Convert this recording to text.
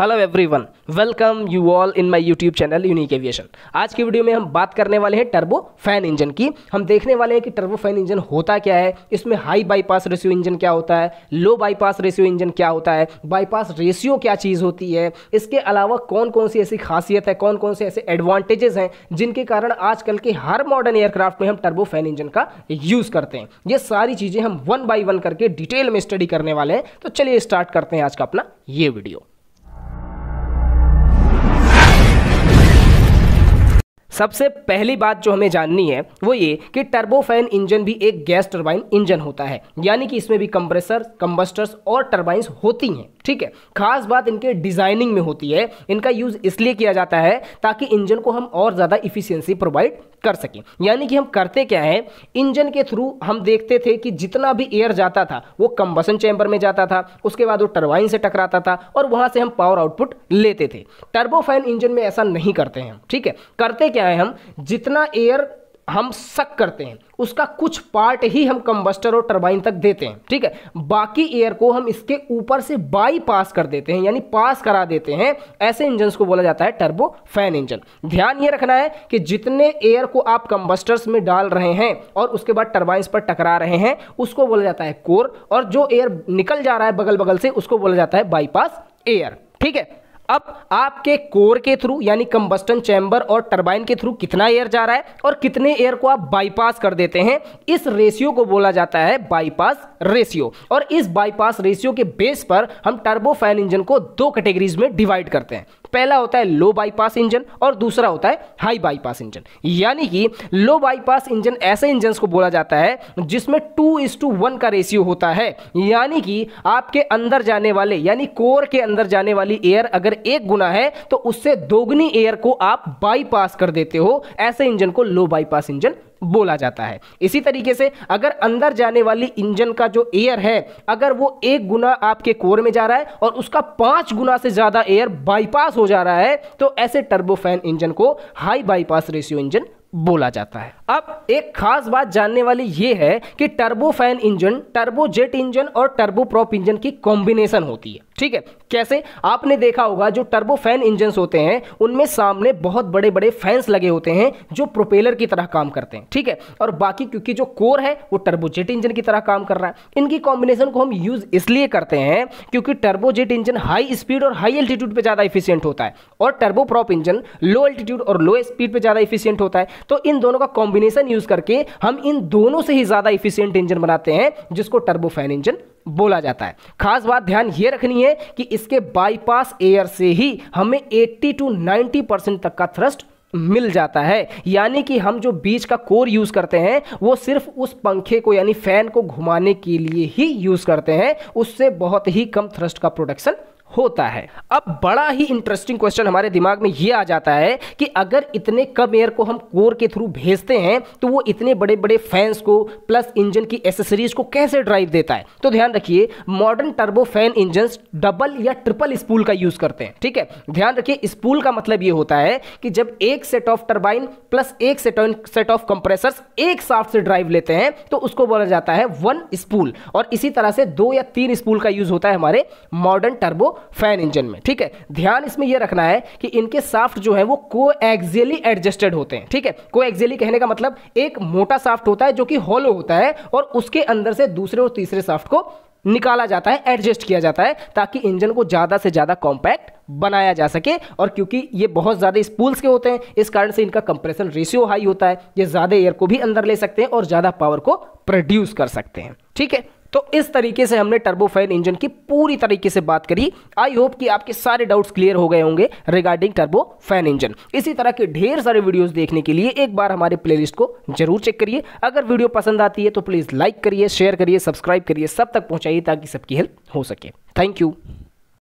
hello everyone welcome you all in my YouTube channel unique aviation आज की video में हम बात करने वाले हैं टर्बो फैन इंजन की हम देखने वाले हैं कि टर्बो फैन इंजन होता क्या है इसमें हाई बाईपास रेशियो इंजन क्या होता है लो बाईपास रेशियो इंजन क्या होता है बाईपास रेशियो क्या चीज़ होती है इसके अलावा कौन कौन सी ऐसी खासियत है कौन कौन से ऐसे एडवांटेजेस हैं जिनके कारण आजकल के हर मॉडर्न एयरक्राफ्ट में हम टर्बो फैन इंजन का यूज़ करते हैं ये सारी चीज़ें हम वन बाई वन करके डिटेल में स्टडी करने वाले हैं तो चलिए स्टार्ट करते हैं आज का अपना ये वीडियो सबसे पहली बात जो हमें जाननी है वो ये कि टर्बोफैन इंजन भी एक गैस टर्बाइन इंजन होता है यानी कि इसमें भी कंप्रेसर कंबस्टर्स और टर्बाइंस होती हैं ठीक है खास बात इनके डिजाइनिंग में होती है इनका यूज इसलिए किया जाता है ताकि इंजन को हम और ज़्यादा इफिशियंसी प्रोवाइड कर सकें यानी कि हम करते क्या हैं इंजन के थ्रू हम देखते थे कि जितना भी एयर जाता था वो कंबसन चैम्बर में जाता था उसके बाद वो टर्बाइन से टकराता था और वहाँ से हम पावर आउटपुट लेते थे टर्बोफैन इंजन में ऐसा नहीं करते हैं ठीक है करते क्या हैं हम जितना एयर हम सक करते हैं उसका कुछ पार्ट ही हम कंबस्टर और टरबाइन तक देते हैं ठीक है बाकी एयर को हम इसके ऊपर से बाई पास कर देते हैं यानी पास करा देते हैं ऐसे इंजन को बोला जाता है टर्बो फैन इंजन ध्यान ये रखना है कि जितने एयर को आप कंबस्टर्स में डाल रहे हैं और उसके बाद टर्बाइन पर टकरा रहे हैं उसको बोला जाता है कोर और जो एयर निकल जा रहा है बगल बगल से उसको बोला जाता है बाईपास एयर ठीक है अब आपके कोर के थ्रू यानी कंबस्टन चैम्बर और टर्बाइन के थ्रू कितना एयर जा रहा है और कितने एयर को आप बाईपास कर देते हैं इस रेशियो को बोला जाता है बाईपास रेशियो और इस बाईपास रेशियो के बेस पर हम टर्बोफैन इंजन को दो कैटेगरीज में डिवाइड करते हैं पहला होता है लो बाईपास इंजन और दूसरा होता है हाई बाईपास इंजन यानी कि लो बाईपास इंजन ऐसे इंजन को बोला जाता है जिसमें टू इज टू वन का रेशियो होता है यानी कि आपके अंदर जाने वाले यानी कोर के अंदर जाने वाली एयर अगर एक गुना है तो उससे दोगुनी एयर को आप बाईपास कर देते हो ऐसे इंजन को लो बाईपास इंजन बोला जाता है इसी तरीके से अगर अंदर जाने वाली इंजन का जो एयर है अगर वो एक गुना आपके कोर में जा रहा है और उसका पांच गुना से ज़्यादा एयर बाईपास हो जा रहा है तो ऐसे टर्बोफैन इंजन को हाई बाईपास रेशियो इंजन बोला जाता है अब एक खास बात जानने वाली यह है कि टर्बोफैन इंजन टर्बोजेट इंजन और टर्बोप्रॉप इंजन की कॉम्बिनेशन होती है ठीक है कैसे आपने देखा होगा जो टर्बो फैन इंजन होते हैं उनमें सामने बहुत बड़े बड़े फैंस लगे होते हैं जो प्रोपेलर की तरह काम करते हैं ठीक है और बाकी क्योंकि जो कोर है वो टर्बोजेट इंजन की तरह काम कर रहा है इनकी कॉम्बिनेशन को हम यूज़ इसलिए करते हैं क्योंकि टर्बोजेट इंजन हाई स्पीड और हाई एल्टीट्यूड पर ज़्यादा इफिशियंट होता है और टर्बोप्रॉप इंजन लो एल्टीट्यूड और लो स्पीड पर ज़्यादा इफिशियंट होता है तो इन दोनों का कॉम्बिनेशन यूज़ करके हम इन दोनों से ही ज़्यादा इफिशियंट इंजन बनाते हैं जिसको टर्बो फैन इंजन बोला जाता है खास बात ध्यान ये रखनी है कि इसके बाईपास एयर से ही हमें 80 टू 90 परसेंट तक का थ्रस्ट मिल जाता है यानी कि हम जो बीच का कोर यूज़ करते हैं वो सिर्फ उस पंखे को यानी फैन को घुमाने के लिए ही यूज़ करते हैं उससे बहुत ही कम थ्रस्ट का प्रोडक्शन होता है अब बड़ा ही इंटरेस्टिंग क्वेश्चन हमारे दिमाग में ये आ जाता है कि अगर इतने कम एयर को हम कोर के थ्रू भेजते हैं तो वो इतने बड़े बड़े फैंस को प्लस इंजन की एसेसरीज को कैसे ड्राइव देता है तो ध्यान रखिए modern turbo fan engine double या ट्रिपल स्पूल का यूज करते हैं ठीक है ध्यान रखिए स्पूल का मतलब ये होता है कि जब एक सेट ऑफ टर्बाइन प्लस एक सेट ऑफ कंप्रेसर एक साथ से ड्राइव लेते हैं तो उसको बोला जाता है वन स्पूल और इसी तरह से दो या तीन स्पूल का यूज होता है हमारे मॉडर्न टर्बो फैन इंजन में ठीक है ध्यान इसमें यह रखना है कि इनके साफ्ट जो है वो को एक्जियली एडजस्टेड होते हैं ठीक है को एक्जियली कहने का मतलब एक मोटा साफ्ट होता है जो कि हॉलो होता है और उसके अंदर से दूसरे और तीसरे साफ्ट को निकाला जाता है एडजस्ट किया जाता है ताकि इंजन को ज़्यादा से ज़्यादा कॉम्पैक्ट बनाया जा सके और क्योंकि ये बहुत ज़्यादा स्पूल्स के होते हैं इस कारण से इनका कंप्रेशन रेशियो हाई होता है ये ज़्यादा एयर को भी अंदर ले सकते हैं और ज़्यादा पावर को प्रोड्यूस कर सकते हैं ठीक है तो इस तरीके से हमने टर्बोफैन इंजन की पूरी तरीके से बात करी आई होप कि आपके सारे डाउट्स क्लियर हो गए होंगे रिगार्डिंग टर्बोफैन इंजन इसी तरह के ढेर सारे वीडियोस देखने के लिए एक बार हमारे प्लेलिस्ट को जरूर चेक करिए अगर वीडियो पसंद आती है तो प्लीज़ लाइक करिए शेयर करिए सब्सक्राइब करिए सब तक पहुँचाइए ताकि सबकी हेल्प हो सके थैंक यू